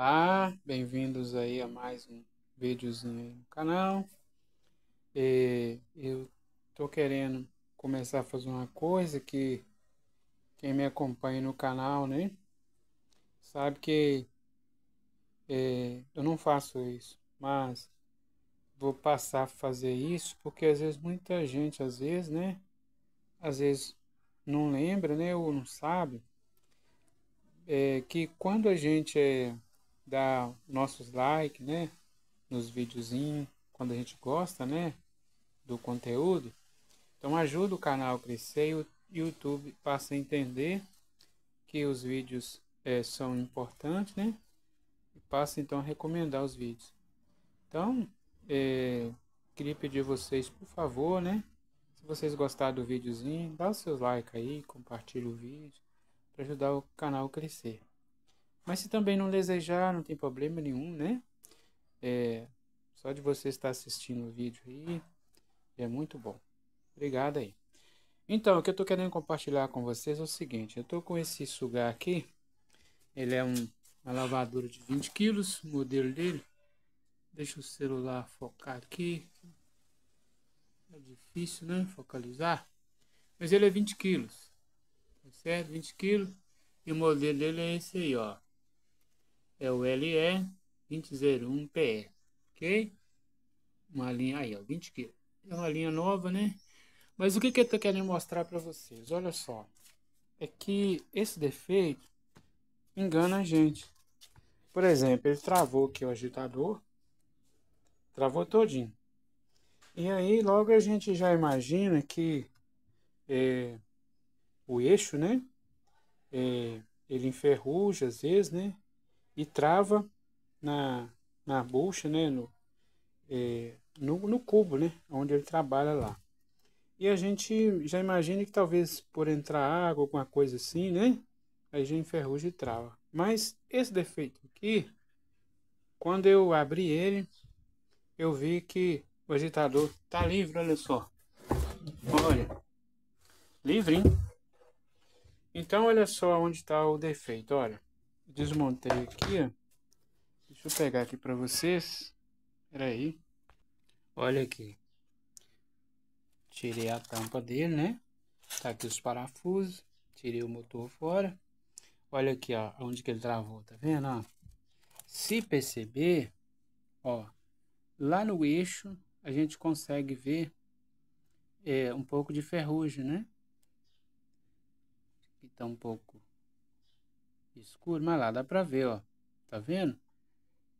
Olá, bem-vindos aí a mais um videozinho aí no canal. E eu tô querendo começar a fazer uma coisa que quem me acompanha no canal, né, sabe que é, eu não faço isso, mas vou passar a fazer isso porque às vezes muita gente, às vezes, né, às vezes não lembra, né, ou não sabe, é, que quando a gente é dar nossos likes, né? Nos videozinhos, quando a gente gosta, né? Do conteúdo. Então ajuda o canal a crescer e o YouTube passa a entender que os vídeos é, são importantes, né? E passa então a recomendar os vídeos. Então, é, queria pedir a vocês, por favor, né? Se vocês gostaram do videozinho, dá os seus likes aí, compartilha o vídeo para ajudar o canal a crescer. Mas se também não desejar, não tem problema nenhum, né? É, só de você estar assistindo o vídeo aí é muito bom. Obrigado aí. Então, o que eu estou querendo compartilhar com vocês é o seguinte. Eu estou com esse sugar aqui. Ele é um, uma lavadora de 20 quilos, o modelo dele. Deixa o celular focar aqui. É difícil, né? Focalizar. Mas ele é 20 quilos. Tá certo? 20 quilos. E o modelo dele é esse aí, ó é o le 2001 pe ok? Uma linha aí, ó, 20 kg. É uma linha nova, né? Mas o que, que eu tô querendo mostrar para vocês? Olha só, é que esse defeito engana a gente. Por exemplo, ele travou aqui o agitador, travou todinho. E aí logo a gente já imagina que é, o eixo, né? É, ele enferruja às vezes, né? e trava na, na bucha, né? No, é, no, no cubo, né? Onde ele trabalha lá. E a gente já imagina que talvez por entrar água, alguma coisa assim, né? Aí já enferruja e trava. Mas esse defeito aqui, quando eu abri ele, eu vi que o agitador tá livre, olha só. Olha, livre, hein? Então olha só onde está o defeito, olha desmontei aqui, ó. Deixa eu pegar aqui para vocês. Peraí. Olha aqui. Tirei a tampa dele, né? Tá aqui os parafusos. Tirei o motor fora. Olha aqui, ó. Onde que ele travou, tá vendo, ó? Se perceber, ó. Lá no eixo, a gente consegue ver é, um pouco de ferrugem, né? Aqui tá um pouco escuro, mas lá dá pra ver, ó. Tá vendo?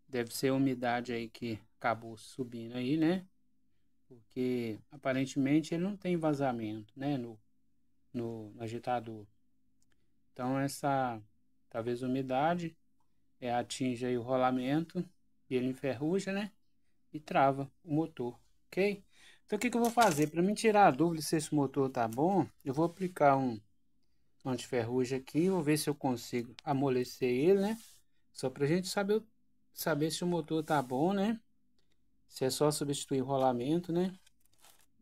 Deve ser a umidade aí que acabou subindo aí, né? Porque aparentemente ele não tem vazamento, né? No, no, no agitador. Então essa, talvez umidade, é, atinge aí o rolamento e ele enferruja, né? E trava o motor, ok? Então o que, que eu vou fazer? Para me tirar a dúvida se esse motor tá bom, eu vou aplicar um um antiferrugem aqui. Vou ver se eu consigo amolecer ele, né? Só pra gente saber, saber se o motor tá bom, né? Se é só substituir o rolamento, né?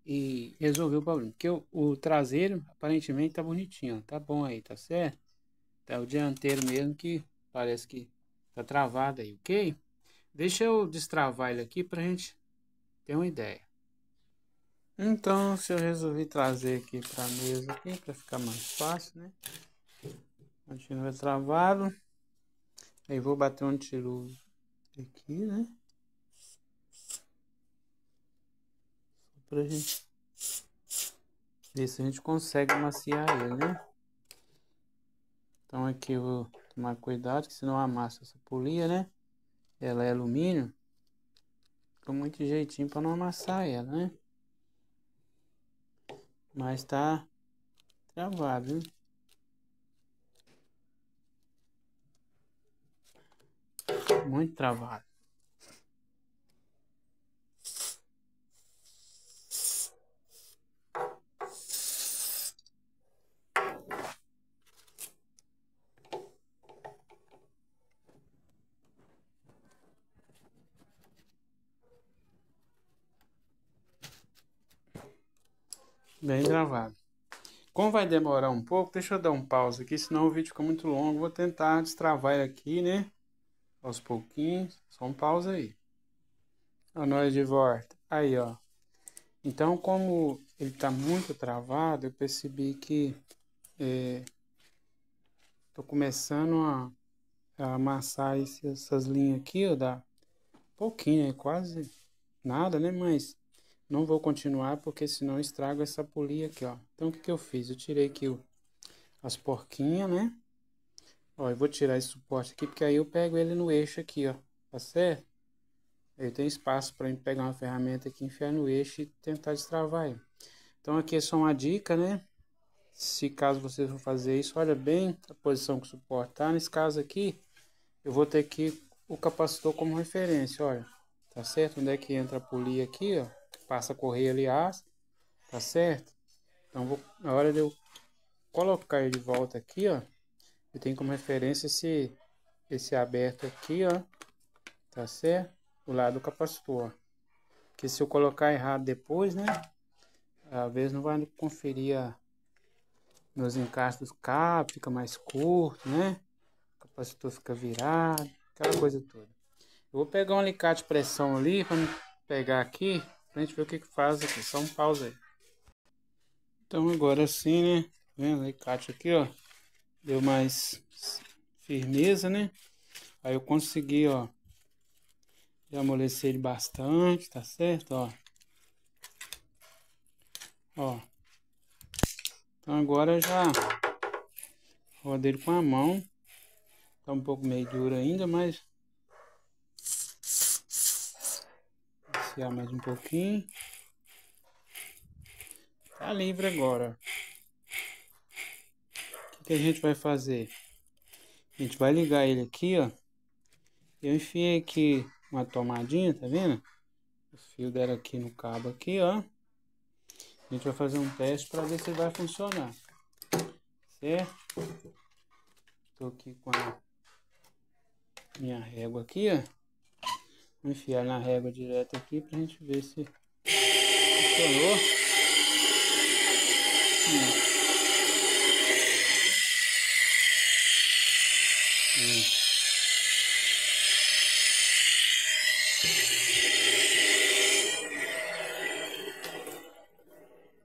E resolver o problema. Porque o, o traseiro, aparentemente, tá bonitinho. Tá bom aí, tá certo? é o dianteiro mesmo que parece que tá travado aí, ok? Deixa eu destravar ele aqui pra gente ter uma ideia. Então, se eu resolvi trazer aqui para a mesa aqui, para ficar mais fácil, né? Continua travado. Aí vou bater um tiro aqui, né? Pra gente ver se a gente consegue maciar ele, né? Então aqui eu vou tomar cuidado, que senão amassa essa polia, né? Ela é alumínio. Fica muito jeitinho para não amassar ela, né? Mas tá travado, hein? Muito travado. Bem gravado. Como vai demorar um pouco, deixa eu dar um pause aqui, senão o vídeo fica muito longo. Vou tentar destravar ele aqui, né? Aos pouquinhos. Só um pause aí. A nós de volta. Aí, ó. Então, como ele tá muito travado, eu percebi que é, tô começando a, a amassar esse, essas linhas aqui, ó, da pouquinho, né? Quase nada, né? Mas não vou continuar porque senão estrago essa polia aqui, ó. Então, o que que eu fiz? Eu tirei aqui o, as porquinhas, né? Ó, eu vou tirar esse suporte aqui porque aí eu pego ele no eixo aqui, ó. Tá certo? Aí tem espaço para mim pegar uma ferramenta aqui, enfiar no eixo e tentar destravar ele. Então, aqui é só uma dica, né? Se caso vocês vão fazer isso, olha bem a posição que o suporte tá. Nesse caso aqui, eu vou ter aqui o capacitor como referência, olha. Tá certo? Onde é que entra a polia aqui, ó passa a correr ali ah, tá certo? Então, vou, na hora de eu colocar ele de volta aqui, ó, eu tenho como referência esse, esse aberto aqui, ó, tá certo? O lado do capacitor, ó. que se eu colocar errado depois, né, às vezes não vai conferir a, nos encaixes do cabo, fica mais curto, né, o capacitor fica virado, aquela coisa toda. Eu vou pegar um alicate de pressão ali, para pegar aqui, Pra gente ver o que que faz aqui. Só um pausa aí. Então agora sim, né? Tá vendo aí, Cátia aqui, ó. Deu mais firmeza, né? Aí eu consegui, ó. Já amolecer ele bastante, tá certo? Ó. Ó. Então agora já roda ele com a mão. Tá um pouco meio duro ainda, mas Desviar mais um pouquinho. Tá livre agora. O que, que, a gente vai fazer? A gente vai ligar ele aqui, ó. Eu enfiei aqui uma tomadinha, tá vendo? Os fios dela aqui no cabo aqui, ó. A gente vai fazer um teste para ver se vai funcionar. Certo? Tô aqui com a minha régua aqui, ó. Vou enfiar na régua direto aqui pra gente ver se funcionou.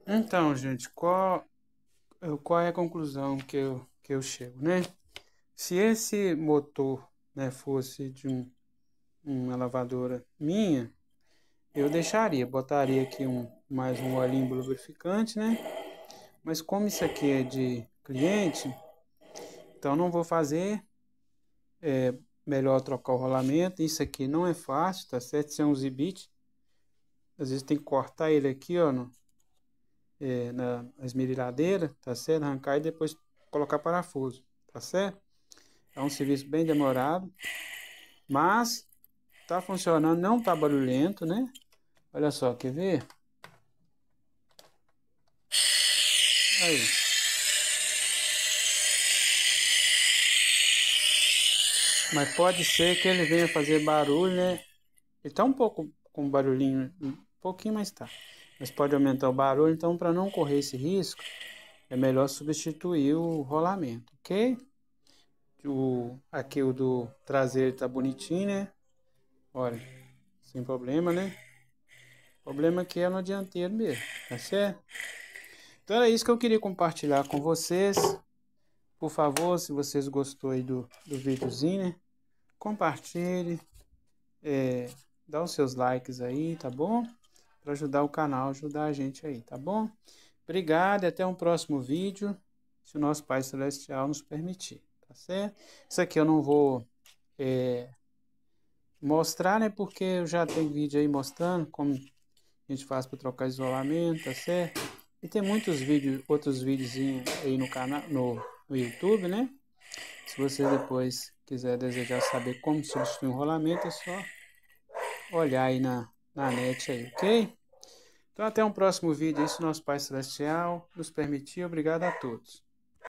Hum. Então, gente, qual, qual é a conclusão que eu, que eu chego, né? Se esse motor né, fosse de um uma lavadora minha, eu deixaria, botaria aqui um mais um olhinho lubrificante, né? Mas como isso aqui é de cliente, então não vou fazer. É melhor trocar o rolamento. Isso aqui não é fácil, tá certo? Isso é um zibit. Às vezes tem que cortar ele aqui, ó, no, é, na esmerilhadeira, tá certo? Arrancar e depois colocar parafuso, tá certo? É um serviço bem demorado, mas Tá funcionando, não tá barulhento, né? Olha só, quer ver? Aí. Mas pode ser que ele venha fazer barulho, né? Ele tá um pouco com barulhinho, um pouquinho, mas tá. Mas pode aumentar o barulho, então para não correr esse risco, é melhor substituir o rolamento, ok? O, aqui o do traseiro tá bonitinho, né? Olha, sem problema, né? O problema aqui é no dianteiro mesmo, tá certo? Então era isso que eu queria compartilhar com vocês. Por favor, se vocês gostou aí do, do videozinho, né? Compartilhe, é, dá os seus likes aí, tá bom? Para ajudar o canal, ajudar a gente aí, tá bom? Obrigado e até um próximo vídeo, se o nosso Pai Celestial nos permitir, tá certo? Isso aqui eu não vou... É, mostrar, né? Porque eu já tenho vídeo aí mostrando como a gente faz para trocar isolamento, tá certo? E tem muitos vídeos, outros vídeos aí no canal, no, no YouTube, né? Se você depois quiser desejar saber como substituir o rolamento, é só olhar aí na, na net aí, ok? Então até um próximo vídeo Isso nosso Pai Celestial nos permitir. Obrigado a todos.